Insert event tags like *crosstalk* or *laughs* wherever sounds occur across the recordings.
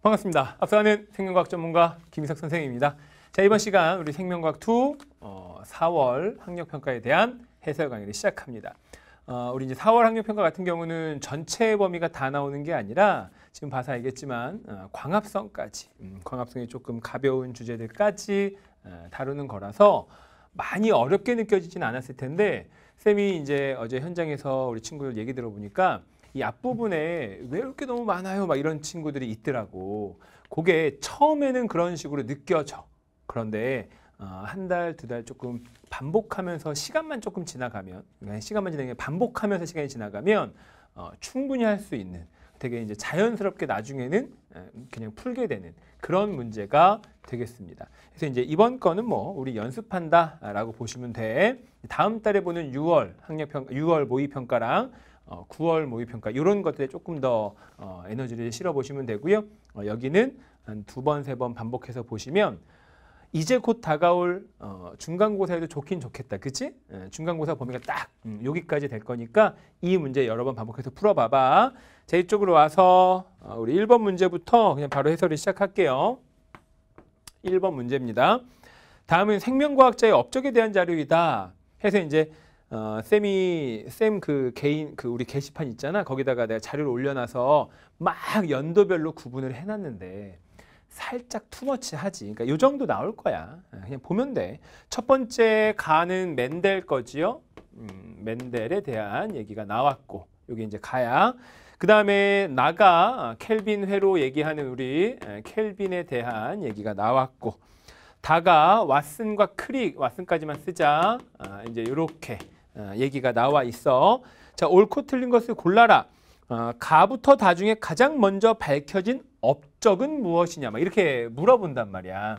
반갑습니다. 앞서가는 생명과학 전문가 김희석 선생입니다. 님자 이번 시간 우리 생명과학 2 어, 4월 학력평가에 대한 해설 강의를 시작합니다. 어, 우리 이제 4월 학력평가 같은 경우는 전체 범위가 다 나오는 게 아니라 지금 봐서 알겠지만 어, 광합성까지 음, 광합성이 조금 가벼운 주제들까지 어, 다루는 거라서 많이 어렵게 느껴지진 않았을 텐데 쌤이 이제 어제 현장에서 우리 친구들 얘기 들어보니까 이 앞부분에 왜 이렇게 너무 많아요? 막 이런 친구들이 있더라고. 그게 처음에는 그런 식으로 느껴져. 그런데 어, 한 달, 두 달 조금 반복하면서 시간만 조금 지나가면, 그러니까 시간만 지나면 반복하면서 시간이 지나가면 어, 충분히 할 수 있는 되게 이제 자연스럽게 나중에는 어, 그냥 풀게 되는 그런 문제가 되겠습니다. 그래서 이제 이번 거는 뭐 우리 연습한다라고 보시면 돼. 다음 달에 보는 6월 학력평 6월 모의평가랑 어, 9월 모의평가 이런 것들에 조금 더 어, 에너지를 실어 보시면 되고요. 어, 여기는 한두 번, 세 번 반복해서 보시면 이제 곧 다가올 어, 중간고사에도 좋긴 좋겠다. 그치? 예, 중간고사 범위가 딱 음, 여기까지 될 거니까 이 문제 여러 번 반복해서 풀어봐봐. 자, 이쪽으로 와서 어, 우리 1번 문제부터 그냥 바로 해설을 시작할게요. 1번 문제입니다. 다음은 생명과학자의 업적에 대한 자료이다. 해서 이제 어, 쌤이 쌤 그 개인 그 우리 게시판 있잖아 거기다가 내가 자료를 올려놔서 막 연도별로 구분을 해놨는데 살짝 투머치하지. 그러니까 이 정도 나올 거야. 아, 그냥 보면 돼. 첫 번째 가는 맨델 거지요. 음, 맨델에 대한 얘기가 나왔고 여기 이제 가야. 그 다음에 나가 켈빈 회로 얘기하는 우리 켈빈에 대한 얘기가 나왔고 다가 왓슨과 크릭 왓슨까지만 쓰자. 아, 이제 이렇게. 어, 얘기가 나와 있어. 자, 옳고 틀린 것을 골라라. 어, 가부터 다 중에 가장 먼저 밝혀진 업적은 무엇이냐 막 이렇게 물어본단 말이야.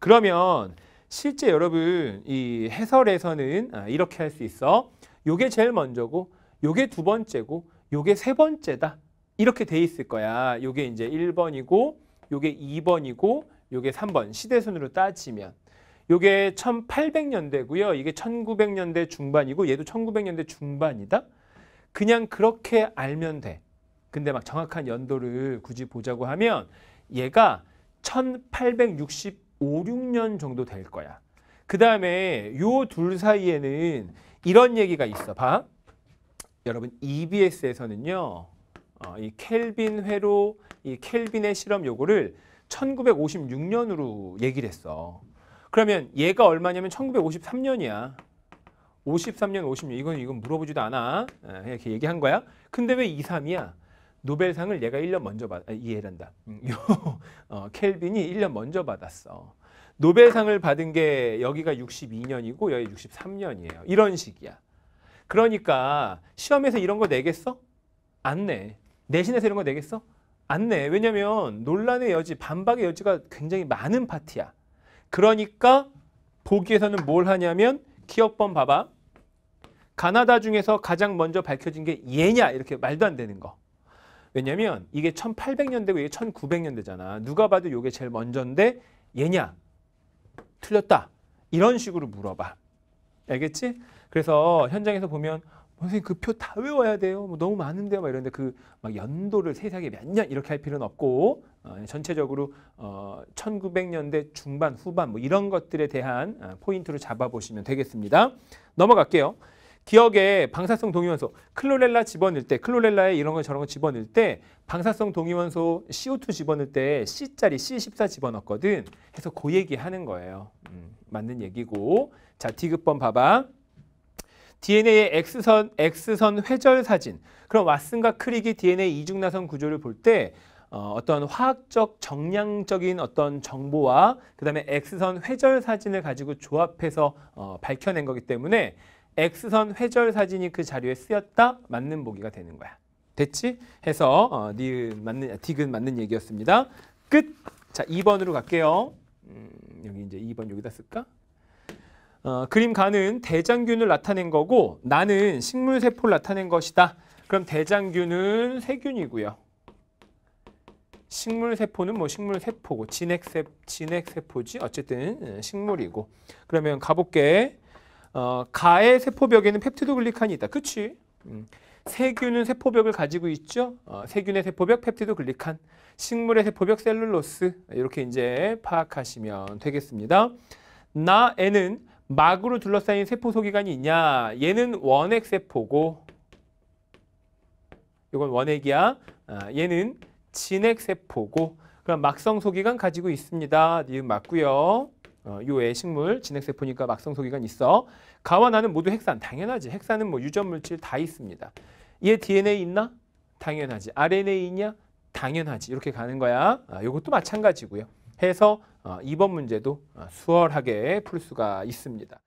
그러면 실제 여러분 이 해설에서는 아, 이렇게 할 수 있어. 요게 제일 먼저고 요게 두 번째고 요게 세 번째다. 이렇게 돼 있을 거야. 요게 이제 1번이고 요게 2번이고 요게 3번 시대순으로 따지면 이게 1800년대고요. 이게 1900년대 중반이고 얘도 1900년대 중반이다. 그냥 그렇게 알면 돼. 근데 막 정확한 연도를 굳이 보자고 하면 얘가 1865, 6년 정도 될 거야. 그 다음에 요 둘 사이에는 이런 얘기가 있어. 봐. 여러분 EBS에서는요. 어, 이 켈빈 회로 이 켈빈의 실험 요거를 1956년으로 얘기를 했어. 그러면 얘가 얼마냐면 1953년이야. 53년, 50년. 이건 이건 물어보지도 않아. 예, 이렇게 얘기한 거야. 근데 왜 2, 3이야? 노벨상을 얘가 1년 먼저 받, 아 이해란다. 음, *laughs* 어, 켈빈이 1년 먼저 받았어. 노벨상을 받은 게 여기가 62년이고 여기 63년이에요. 이런 식이야. 그러니까 시험에서 이런 거 내겠어? 안 내. 내신에서 이런 거 내겠어? 안 내. 왜냐면 논란의 여지, 반박의 여지가 굉장히 많은 파티야. 그러니까 보기에서는 뭘 하냐면 기억번 봐봐. 가나다 중에서 가장 먼저 밝혀진 게 얘냐 이렇게 말도 안 되는 거. 왜냐면 이게 1800년대고 이게 1900년대잖아. 누가 봐도 이게 제일 먼저인데 얘냐? 틀렸다. 이런 식으로 물어봐. 알겠지? 그래서 현장에서 보면 선생님 그 표 다 외워야 돼요. 뭐 너무 많은데 막 이런데 그 막 연도를 세세하게 몇 년 이렇게 할 필요는 없고 어, 전체적으로 어, 1900년대 중반 후반 뭐 이런 것들에 대한 어, 포인트로 잡아보시면 되겠습니다. 넘어갈게요. 기억에 방사성 동위원소 클로렐라 집어넣을 때 클로렐라에 이런 거 저런 거 집어넣을 때 방사성 동위원소 CO2 집어넣을 때 C짜리 C14 집어넣었거든. 그서그 얘기 하는 거예요. 음, 맞는 얘기고 자 D급번 봐봐. DNA의 X선, X선 회절 사진, 그럼 왓슨과 크릭이 DNA 이중나선 구조를 볼때 어, 어떤 화학적 정량적인 어떤 정보와 그 다음에 X선 회절 사진을 가지고 조합해서 어, 밝혀낸 거기 때문에 X선 회절 사진이 그 자료에 쓰였다 맞는 보기가 되는 거야. 됐지? 해서 어, 니은 맞는, 디귿 맞는 얘기였습니다. 끝! 자, 2번으로 갈게요. 음, 여기 이제 2번 여기다 쓸까? 어, 그림 가는 대장균을 나타낸 거고 나는 식물 세포를 나타낸 것이다. 그럼 대장균은 세균이고요. 식물 세포는 뭐 식물 세포고 진핵 세 진핵 세포지 어쨌든 예, 식물이고 그러면 가볼게. 어, 가의 세포벽에는 펩티도글리칸이 있다. 그치? 음. 세균은 세포벽을 가지고 있죠. 어, 세균의 세포벽 펩티도글리칸, 식물의 세포벽 셀룰로스 이렇게 이제 파악하시면 되겠습니다. 나에는 막으로 둘러싸인 세포 소기관이 있냐? 얘는 원핵 세포고 이건 원핵이야. 아, 얘는 진핵 세포고 그럼 막성 소기관 가지고 있습니다. 니은 맞고요. 어, 요 애식물 진핵세포니까 막성 소기관 있어. 가와 나는 모두 핵산. 당연하지. 핵산은 뭐 유전 물질 다 있습니다. 얘 DNA 있나? 당연하지. RNA 있냐? 당연하지. 이렇게 가는 거야. 아, 요것도 마찬가지고요. 해서 어, 이번 문제도 어, 수월하게 풀 수가 있습니다.